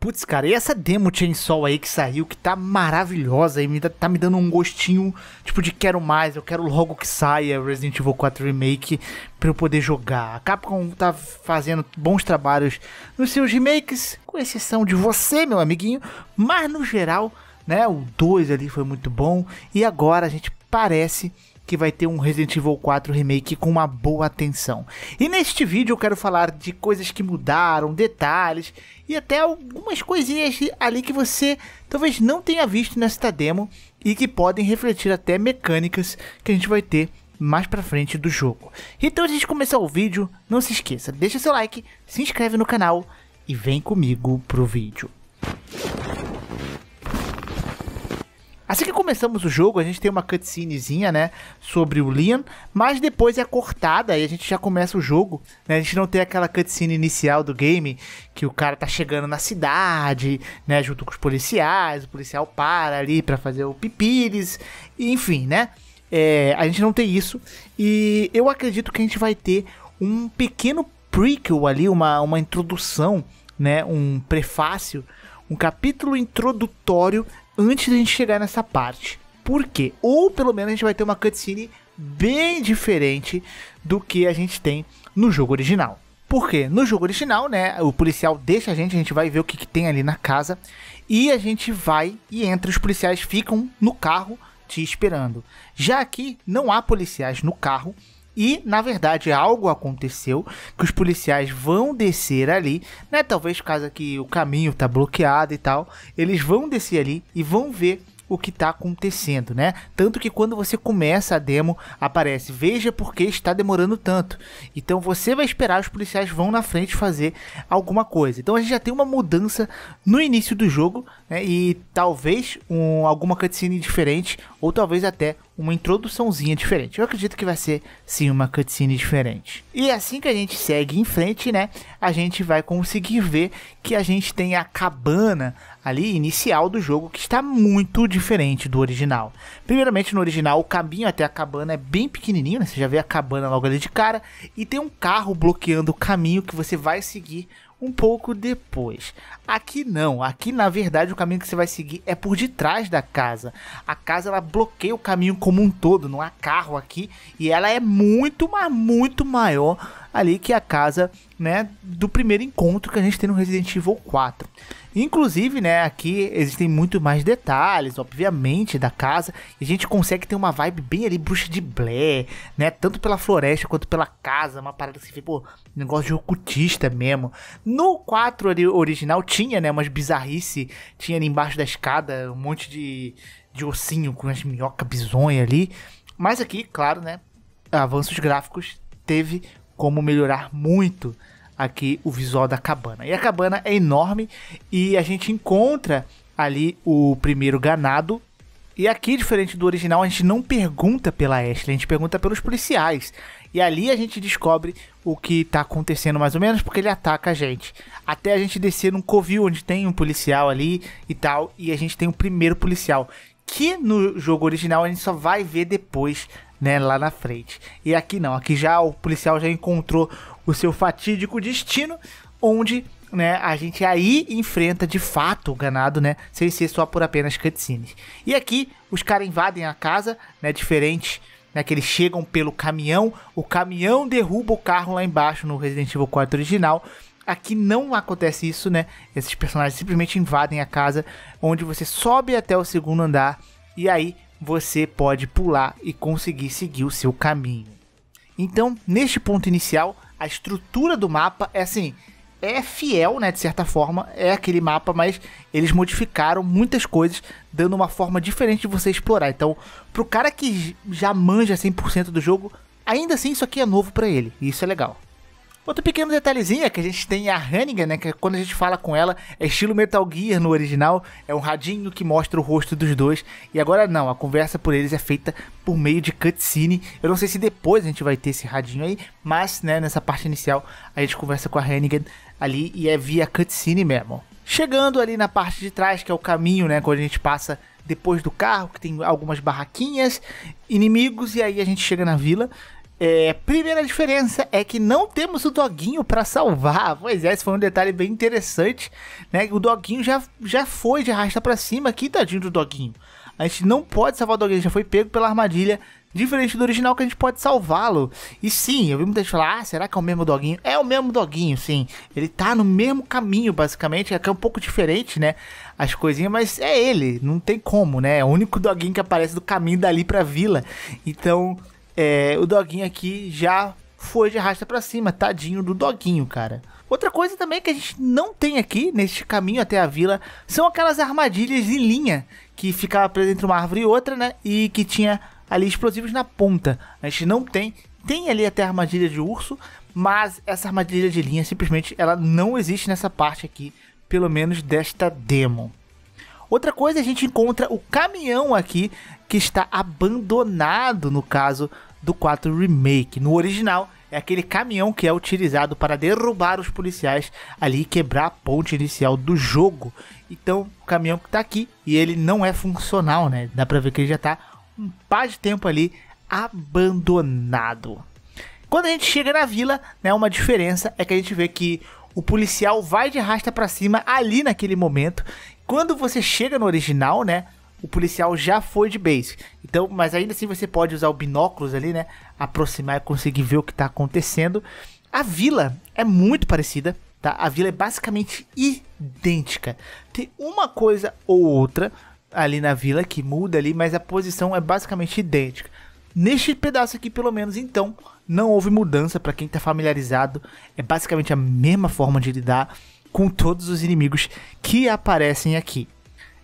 Putz, cara, e essa demo Chainsaw aí que saiu, que tá maravilhosa e me tá me dando um gostinho, tipo, de quero mais, eu quero logo que saia Resident Evil 4 Remake pra eu poder jogar. A Capcom tá fazendo bons trabalhos nos seus remakes, com exceção de você, meu amiguinho, mas no geral, né, o 2 ali foi muito bom e agora a gente parece que vai ter um Resident Evil 4 Remake com uma boa atenção. E neste vídeo eu quero falar de coisas que mudaram, detalhes e até algumas coisinhas ali que você talvez não tenha visto nesta demo e que podem refletir até mecânicas que a gente vai ter mais pra frente do jogo. Então antes de começar o vídeo, não se esqueça, deixa seu like, se inscreve no canal e vem comigo pro vídeo. Assim que começamos o jogo, a gente tem uma cutscenezinha, né, sobre o Liam, mas depois é cortada e a gente já começa o jogo, né? A gente não tem aquela cutscene inicial do game que o cara tá chegando na cidade, né, junto com os policiais, o policial para ali para fazer o pipires, enfim, né? É, a gente não tem isso e eu acredito que a gente vai ter um pequeno prequel ali, uma, uma introdução, né, um prefácio, um capítulo introdutório antes da gente chegar nessa parte. Por quê? Ou pelo menos a gente vai ter uma cutscene bem diferente do que a gente tem no jogo original. Porque no jogo original, né, o policial deixa a gente, a gente vai ver o que, que tem ali na casa e a gente vai e entra, os policiais ficam no carro te esperando. Já aqui não há policiais no carro, e, na verdade, algo aconteceu que os policiais vão descer ali, né? Talvez caso que o caminho tá bloqueado e tal, eles vão descer ali e vão ver o que está acontecendo, né? Tanto que quando você começa a demo, aparece veja por que está demorando tanto. Então você vai esperar os policiais vão na frente fazer alguma coisa. Então a gente já tem uma mudança no início do jogo né? E talvez um, alguma cutscene diferente, ou talvez até uma introduçãozinha diferente. Eu acredito que vai ser sim uma cutscene diferente. E assim que a gente segue em frente, né, a gente vai conseguir ver que a gente tem a cabana ali inicial do jogo que está muito diferente do original. Primeiramente no original o caminho até a cabana é bem pequenininho, né? Você já vê a cabana logo ali de cara e tem um carro bloqueando o caminho que você vai seguir um pouco depois. Aqui não, aqui na verdade o caminho que você vai seguir é por detrás da casa. A casa ela bloqueia o caminho como um todo, não há carro aqui e ela é muito, mas muito maior ali que a casa, né, do primeiro encontro que a gente tem no Resident Evil 4. Inclusive, né, aqui existem muito mais detalhes, obviamente, da casa. E a gente consegue ter uma vibe bem ali, bruxa de Blair, né? Tanto pela floresta quanto pela casa. Uma parada que vê, pô, negócio de ocultista mesmo. No 4 ali, original tinha, né, umas bizarrice. Tinha ali embaixo da escada um monte de, de ossinho com as minhocas bizonha ali. Mas aqui, claro, né, avanços gráficos teve como melhorar muito aqui o visual da cabana. E a cabana é enorme e a gente encontra ali o primeiro ganado. E aqui, diferente do original, a gente não pergunta pela Ashley, a gente pergunta pelos policiais. E ali a gente descobre o que tá acontecendo mais ou menos, porque ele ataca a gente. Até a gente descer num covil onde tem um policial ali e tal, e a gente tem o primeiro policial, que no jogo original a gente só vai ver depois, né, lá na frente. E aqui não, aqui já o policial já encontrou o seu fatídico destino, onde né, a gente aí enfrenta de fato o ganado, né, sem ser só por apenas cutscenes. E aqui os caras invadem a casa, né, diferente, né, que eles chegam pelo caminhão, o caminhão derruba o carro lá embaixo no Resident Evil 4 original. Aqui não acontece isso, né? Esses personagens simplesmente invadem a casa, onde você sobe até o segundo andar e aí você pode pular e conseguir seguir o seu caminho. Então, neste ponto inicial, a estrutura do mapa é assim, é fiel, né, de certa forma, é aquele mapa, mas eles modificaram muitas coisas, dando uma forma diferente de você explorar. Então, pro cara que já manja 100% do jogo, ainda assim isso aqui é novo para ele, e isso é legal. Outro pequeno detalhezinho é que a gente tem a Hannigan, né? Que é quando a gente fala com ela, é estilo Metal Gear no original, é um radinho que mostra o rosto dos dois. E agora não, a conversa por eles é feita por meio de cutscene. Eu não sei se depois a gente vai ter esse radinho aí, mas né, nessa parte inicial a gente conversa com a Hannigan ali e é via cutscene mesmo. Chegando ali na parte de trás, que é o caminho, né? Quando a gente passa depois do carro, que tem algumas barraquinhas, inimigos, e aí a gente chega na vila. É, primeira diferença é que não temos o doguinho para salvar. Pois é, esse foi um detalhe bem interessante, né? O doguinho já, já foi de arrasta para cima aqui, tadinho do doguinho. A gente não pode salvar o doguinho, já foi pego pela armadilha, diferente do original que a gente pode salvá-lo. E sim, eu vi muita gente falar, ah, será que é o mesmo doguinho? É o mesmo doguinho, sim. Ele tá no mesmo caminho, basicamente, é que é um pouco diferente, né? As coisinhas, mas é ele, não tem como, né? É o único doguinho que aparece do caminho dali pra vila. Então, é, o doguinho aqui já foi de arrasta para cima, tadinho do doguinho, cara. Outra coisa também que a gente não tem aqui, neste caminho até a vila, são aquelas armadilhas em linha que ficava presa entre uma árvore e outra, né? E que tinha ali explosivos na ponta. A gente não tem. Tem ali até a armadilha de urso, mas essa armadilha de linha simplesmente ela não existe nessa parte aqui, pelo menos desta demo. Outra coisa, a gente encontra o caminhão aqui que está abandonado, no caso, do 4 Remake. No original, é aquele caminhão que é utilizado para derrubar os policiais ali e quebrar a ponte inicial do jogo. Então, o caminhão que está aqui e ele não é funcional, né? Dá para ver que ele já está um par de tempo ali abandonado. Quando a gente chega na vila, né, uma diferença é que a gente vê que o policial vai de rasta para cima ali naquele momento. Quando você chega no original, né, o policial já foi de base. Então, mas ainda assim você pode usar o binóculos ali, né? Aproximar e conseguir ver o que está acontecendo. A vila é muito parecida, tá? A vila é basicamente idêntica. Tem uma coisa ou outra ali na vila que muda ali, mas a posição é basicamente idêntica. Neste pedaço aqui, pelo menos, então, não houve mudança para quem está familiarizado. É basicamente a mesma forma de lidar com todos os inimigos que aparecem aqui.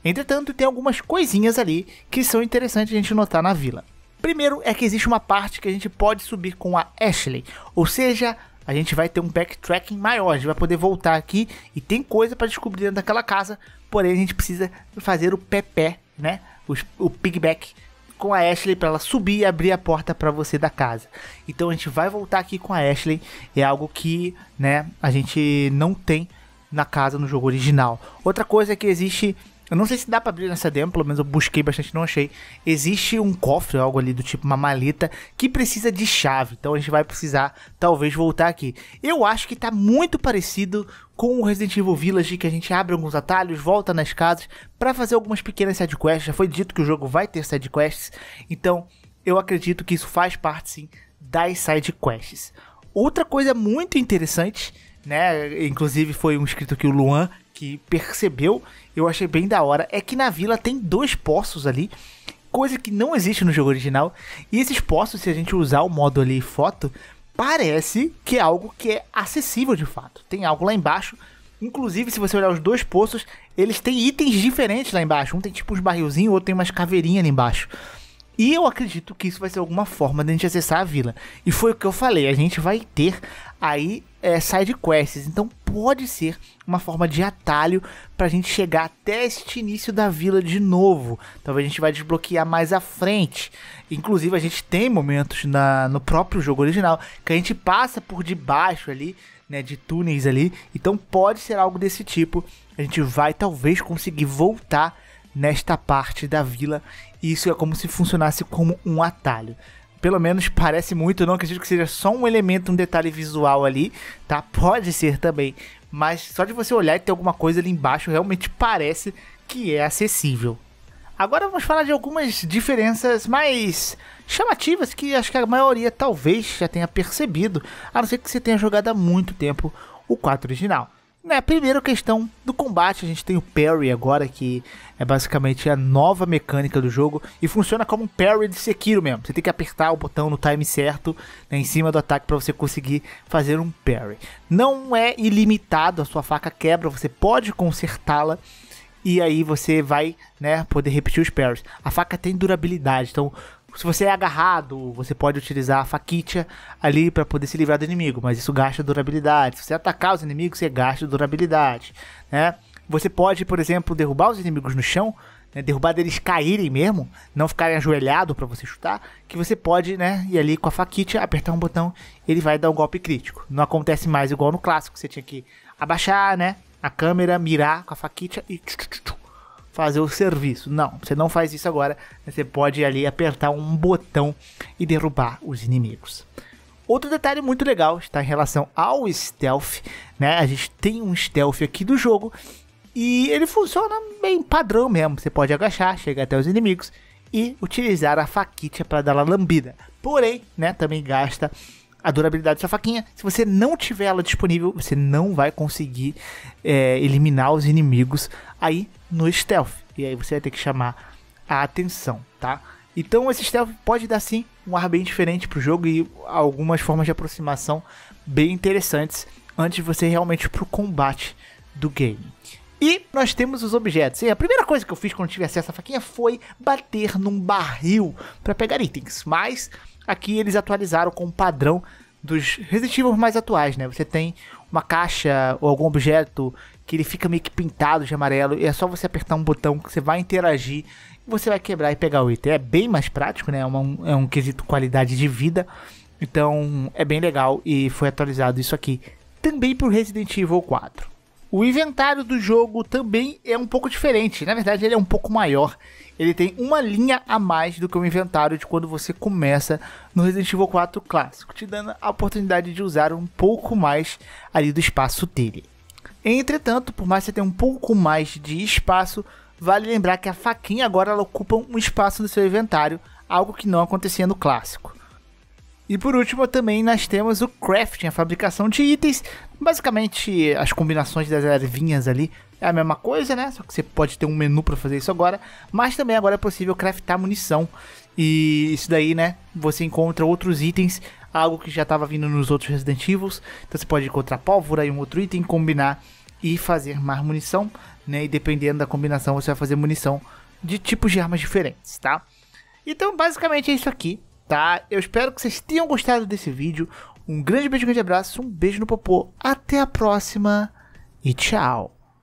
Entretanto, tem algumas coisinhas ali que são interessantes a gente notar na vila. Primeiro é que existe uma parte que a gente pode subir com a Ashley, ou seja, a gente vai ter um backtracking maior, a gente vai poder voltar aqui e tem coisa para descobrir dentro daquela casa, porém a gente precisa fazer o pepé, né? O, o pigback com a Ashley para ela subir e abrir a porta para você da casa. Então a gente vai voltar aqui com a Ashley, é algo que, né, a gente não tem na casa no jogo original. Outra coisa é que existe eu não sei se dá pra abrir nessa demo, pelo menos eu busquei bastante não achei. Existe um cofre, algo ali do tipo, uma maleta, que precisa de chave. Então a gente vai precisar, talvez, voltar aqui. Eu acho que tá muito parecido com o Resident Evil Village, que a gente abre alguns atalhos, volta nas casas, para fazer algumas pequenas sidequests. Já foi dito que o jogo vai ter sidequests, então eu acredito que isso faz parte, sim, das sidequests. Outra coisa muito interessante, né, inclusive foi um escrito que o Luan, que percebeu eu achei bem da hora, é que na vila tem dois poços ali, coisa que não existe no jogo original. E esses poços, se a gente usar o modo ali foto, parece que é algo que é acessível de fato. Tem algo lá embaixo. Inclusive, se você olhar os dois poços, eles têm itens diferentes lá embaixo. Um tem tipo uns barrilzinhos, o outro tem umas caveirinhas ali embaixo. E eu acredito que isso vai ser alguma forma de a gente acessar a vila. E foi o que eu falei, a gente vai ter aí é, side quests. Então pode ser uma forma de atalho para a gente chegar até este início da vila de novo. Talvez a gente vai desbloquear mais à frente. Inclusive a gente tem momentos na, no próprio jogo original que a gente passa por debaixo ali, né, de túneis ali. Então pode ser algo desse tipo. A gente vai talvez conseguir voltar nesta parte da vila. Isso é como se funcionasse como um atalho pelo menos parece muito, não acredito que seja só um elemento, um detalhe visual ali, tá? Pode ser também, mas só de você olhar e ter alguma coisa ali embaixo, realmente parece que é acessível. Agora vamos falar de algumas diferenças mais chamativas que acho que a maioria talvez já tenha percebido, a não ser que você tenha jogado há muito tempo o 4 original né, primeiro questão do combate, a gente tem o parry agora, que é basicamente a nova mecânica do jogo e funciona como um parry de Sekiro mesmo. Você tem que apertar o botão no time certo, né, em cima do ataque para você conseguir fazer um parry. Não é ilimitado, a sua faca quebra, você pode consertá-la e aí você vai, né, poder repetir os parries. A faca tem durabilidade, então se você é agarrado, você pode utilizar a faquitia ali para poder se livrar do inimigo, mas isso gasta durabilidade. Se você atacar os inimigos, você gasta durabilidade, né? Você pode, por exemplo, derrubar os inimigos no chão, né? derrubar deles caírem mesmo, não ficarem ajoelhado para você chutar, que você pode, né, ir ali com a faquitia, apertar um botão, ele vai dar um golpe crítico. Não acontece mais igual no clássico, você tinha que abaixar, né, a câmera, mirar com a faquitia e fazer o serviço. Não, você não faz isso agora. Você pode ali apertar um botão e derrubar os inimigos. Outro detalhe muito legal está em relação ao stealth, né? A gente tem um stealth aqui do jogo e ele funciona bem padrão mesmo. Você pode agachar, chegar até os inimigos e utilizar a faquita para dar a lambida. Porém, né, também gasta a durabilidade dessa faquinha. Se você não tiver ela disponível, você não vai conseguir é, eliminar os inimigos aí no stealth. E aí você vai ter que chamar a atenção, tá? Então esse stealth pode dar sim um ar bem diferente pro jogo e algumas formas de aproximação bem interessantes antes de você realmente pro combate do game. E nós temos os objetos. E a primeira coisa que eu fiz quando tive acesso à faquinha foi bater num barril para pegar itens. Mas aqui eles atualizaram com o padrão dos Resident Evil mais atuais, né? Você tem uma caixa ou algum objeto que ele fica meio que pintado de amarelo e é só você apertar um botão que você vai interagir e você vai quebrar e pegar o item. É bem mais prático, né? É, uma, é um quesito qualidade de vida. Então é bem legal e foi atualizado isso aqui também para o Resident Evil 4. O inventário do jogo também é um pouco diferente, na verdade ele é um pouco maior. Ele tem uma linha a mais do que o inventário de quando você começa no Resident Evil 4 clássico, te dando a oportunidade de usar um pouco mais ali do espaço dele. Entretanto, por mais que você tenha um pouco mais de espaço, vale lembrar que a faquinha agora ocupa um espaço no seu inventário, algo que não acontecia no clássico. E por último, também nós temos o crafting, a fabricação de itens. Basicamente, as combinações das ervinhas ali é a mesma coisa, né? Só que você pode ter um menu para fazer isso agora. Mas também agora é possível craftar munição. E isso daí, né? Você encontra outros itens, algo que já estava vindo nos outros Resident Evil. Então você pode encontrar pólvora e um outro item, combinar e fazer mais munição, né? E dependendo da combinação, você vai fazer munição de tipos de armas diferentes, tá? Então, basicamente é isso aqui tá? Eu espero que vocês tenham gostado desse vídeo. Um grande beijo, um grande abraço, um beijo no popô. Até a próxima e tchau.